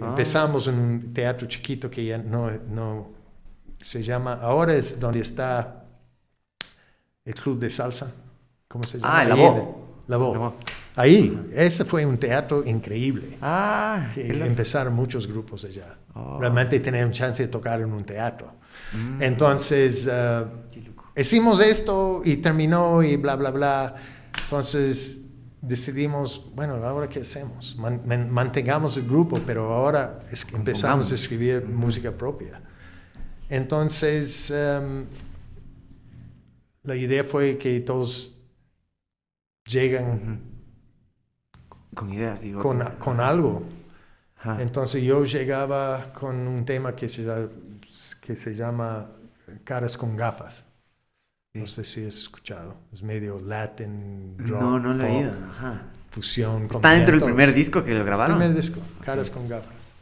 Ah. Empezamos en un teatro chiquito que ya no, no se llama, ahora es donde está el club de salsa. ¿Cómo se llama? Ah, la voz. La Ahí, ese fue un teatro increíble. Ah, que empezaron muchos grupos allá. realmente oh. Realmente tenían chance de tocar en un teatro. Mm. Entonces, eh, hicimos esto y terminó y bla, bla, bla. Entonces, decidimos, bueno, ahora qué hacemos? mantengamos el grupo, pero ahora empezamos a escribir música propia. Entonces, em, la idea fue que todos llegan con ideas, digo. Con, algo. Entonces yo llegaba con un tema que que se llama caras con gafas. No sé si has escuchado. Es medio Latin, rock, No, no lo he oído. Ajá. Fusión. Está dentro del primer disco que lo grabaron. El primer disco, Caras con Gafas.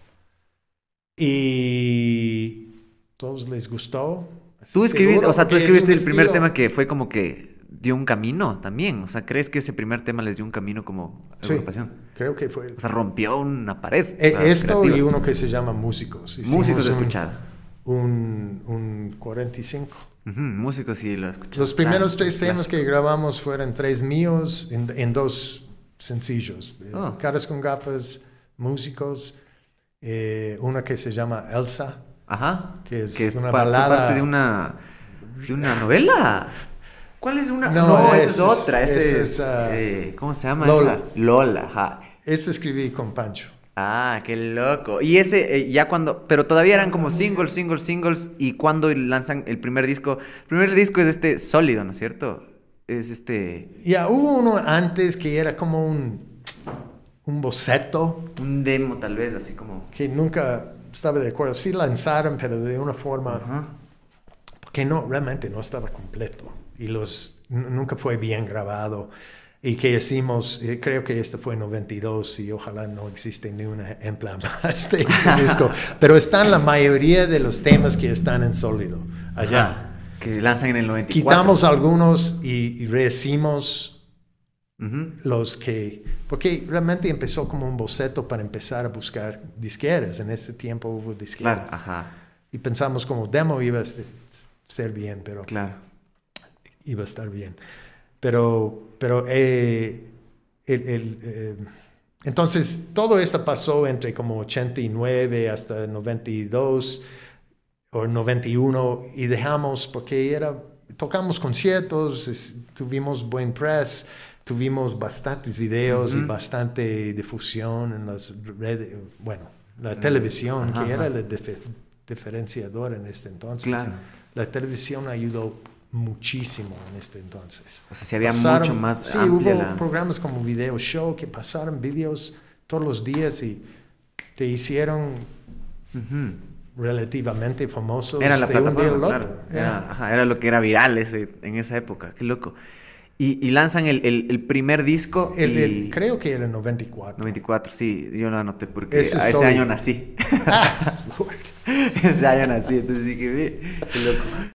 Y todos les gustó. tú escribiste, o sea, tú escribiste el primer tema que fue como que dio un camino también. O sea, ¿crees que ese primer tema les dio un camino como agrupación? Sí, creo que fue. O sea, rompió una pared. E, esto y uno que se llama Músicos. Músicos de un Un, un 45 los primeros tres temas que grabamos fueron tres míos en, dos sencillos. Eh, oh. Caras con gafas, músicos, eh, una que se llama Elsa, Ajá. que es una balada. parte de una, una novela. ¿Cuál es una? No, esa es otra. Esa es, ah, eh, ¿Cómo se llama Lola. Lola, Esa escribí con Pancho. Ah, qué loco. Y ese, eh, ya cuando, pero todavía eran como singles, singles, singles, y cuando lanzan el primer disco, el primer disco es este sólido, ¿no es cierto? Es este... Ya, hubo uno antes que era como un, un boceto. Un demo tal vez, así como... Que nunca estaba de acuerdo. Sí lanzaron, pero de una forma... que Porque no, realmente no estaba completo. Y los, nunca fue bien grabado y que hicimos, eh, creo que este fue en 92 y ojalá no existe ni una plan más este disco, pero están la mayoría de los temas que están en sólido allá. que lanzan en el 94. Quitamos algunos y, rehicimos los que, porque realmente empezó como un boceto para empezar a buscar disqueras, en ese tiempo hubo disqueras. Y pensamos como demo iba a ser bien, pero claro. iba a estar bien. Pero, pero eh, el, eh, entonces todo esto pasó entre como 89 hasta 92 o 91 y dejamos porque era, tocamos conciertos, tuvimos buen press, tuvimos bastantes videos y bastante difusión en las redes, bueno, la televisión, que era la diferenciador diferenciadora en este entonces. La televisión ayudó muchísimo en este entonces. O sea, si había mucho más. Sí, hubo programas como Video Show que pasaron videos todos los días y te hicieron relativamente famosos era la de plataforma, un Era, lo que era viral en esa época. Qué loco. Y, lanzan el, primer disco. creo que era 94. 94, sí, yo lo anoté porque ese, a ese año nací. Ah, Lord. ese año nací, entonces dije, qué loco.